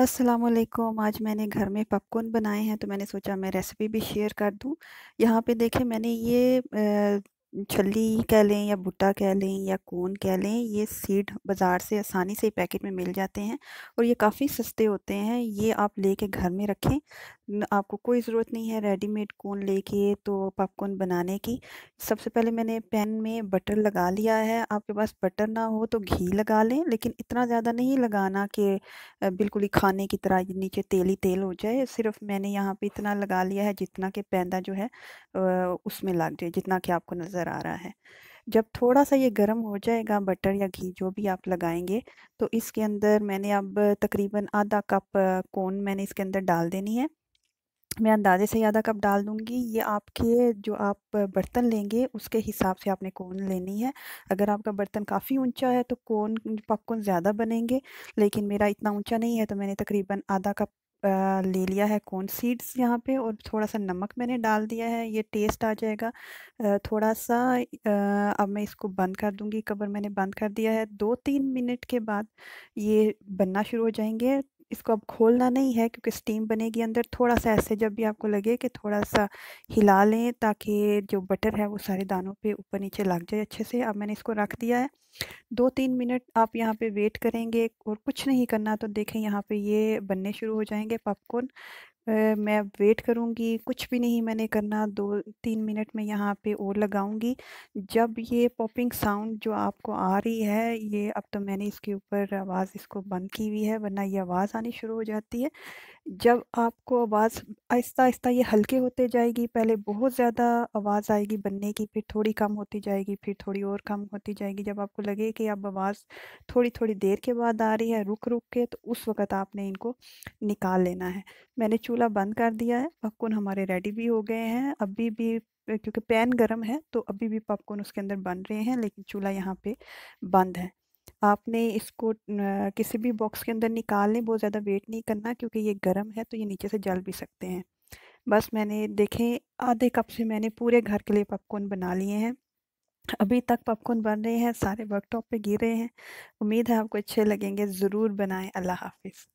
असलम आज मैंने घर में पॉपकॉर्न बनाए हैं तो मैंने सोचा मैं रेसिपी भी शेयर कर दूं यहाँ पे देखें मैंने ये छली कह लें या भुट्टा कह लें या कोन कह लें ये सीड बाज़ार से आसानी से पैकेट में मिल जाते हैं और ये काफ़ी सस्ते होते हैं ये आप लेके घर में रखें आपको कोई ज़रूरत नहीं है रेडीमेड कोन लेके तो पॉपकॉर्न बनाने की सबसे पहले मैंने पैन में बटर लगा लिया है आपके पास बटर ना हो तो घी लगा लें लेकिन इतना ज़्यादा नहीं लगाना कि बिल्कुल ही खाने की तरह नीचे तेल ही तेल हो जाए सिर्फ मैंने यहाँ पे इतना लगा लिया है जितना कि पैदा जो है उसमें लग जाए जितना कि आपको नज़र आ रहा है जब थोड़ा सा ये गर्म हो जाएगा बटर या घी जो भी आप लगाएंगे तो इसके अंदर मैंने अब तकरीबन आधा कप कोन मैंने इसके अंदर डाल देनी है मैं अंदाज़े से ही आधा कप डाल दूँगी ये आपके जो आप बर्तन लेंगे उसके हिसाब से आपने कोन लेनी है अगर आपका बर्तन काफ़ी ऊंचा है तो कोन पपकॉर्न ज़्यादा बनेंगे लेकिन मेरा इतना ऊंचा नहीं है तो मैंने तकरीबन आधा कप ले लिया है कोन सीड्स यहाँ पे और थोड़ा सा नमक मैंने डाल दिया है ये टेस्ट आ जाएगा थोड़ा सा अब मैं इसको बंद कर दूँगी कवर मैंने बंद कर दिया है दो तीन मिनट के बाद ये बनना शुरू हो जाएंगे इसको अब खोलना नहीं है क्योंकि स्टीम बनेगी अंदर थोड़ा सा ऐसे जब भी आपको लगे कि थोड़ा सा हिला लें ताकि जो बटर है वो सारे दानों पे ऊपर नीचे लग जाए अच्छे से अब मैंने इसको रख दिया है दो तीन मिनट आप यहाँ पे वेट करेंगे और कुछ नहीं करना तो देखें यहाँ पे ये बनने शुरू हो जाएंगे पॉपकॉर्न मैं वेट करूँगी, कुछ भी नहीं मैंने करना दो तीन मिनट में यहाँ पे और लगाऊंगी जब ये पॉपिंग साउंड जो आपको आ रही है, ये अब तो मैंने इसके ऊपर आवाज़ इसको बंद की हुई है वरना ये आवाज़ आनी शुरू हो जाती है। जब आपको आवाज़ आहिस्ता आहिस्ता ये हल्के होते जाएगी पहले बहुत ज़्यादा आवाज़ आएगी बनने की फिर थोड़ी कम होती जाएगी फिर थोड़ी और कम होती जाएगी जब आपको लगे कि अब आवाज़ थोड़ी थोड़ी देर के बाद आ रही है रुक रुक के तो उस वक़्त आपने इनको निकाल लेना है मैंने चूल्हा बंद कर दिया है पपकॉर्न हमारे रेडी भी हो गए हैं अभी भी क्योंकि पैन गर्म है तो अभी भी पॉपकॉर्न उसके अंदर बन रहे हैं लेकिन चूल्हा यहाँ पर बंद है आपने इसको किसी भी बॉक्स के अंदर निकाल लें बहुत ज़्यादा वेट नहीं करना क्योंकि ये गर्म है तो ये नीचे से जल भी सकते हैं बस मैंने देखें आधे कप से मैंने पूरे घर के लिए पॉपकॉर्न बना लिए हैं अभी तक पॉपकॉर्न बन रहे हैं सारे वर्कटॉप पे गिर रहे हैं उम्मीद है आपको अच्छे लगेंगे ज़रूर बनाएं अल्लाह हाफिज़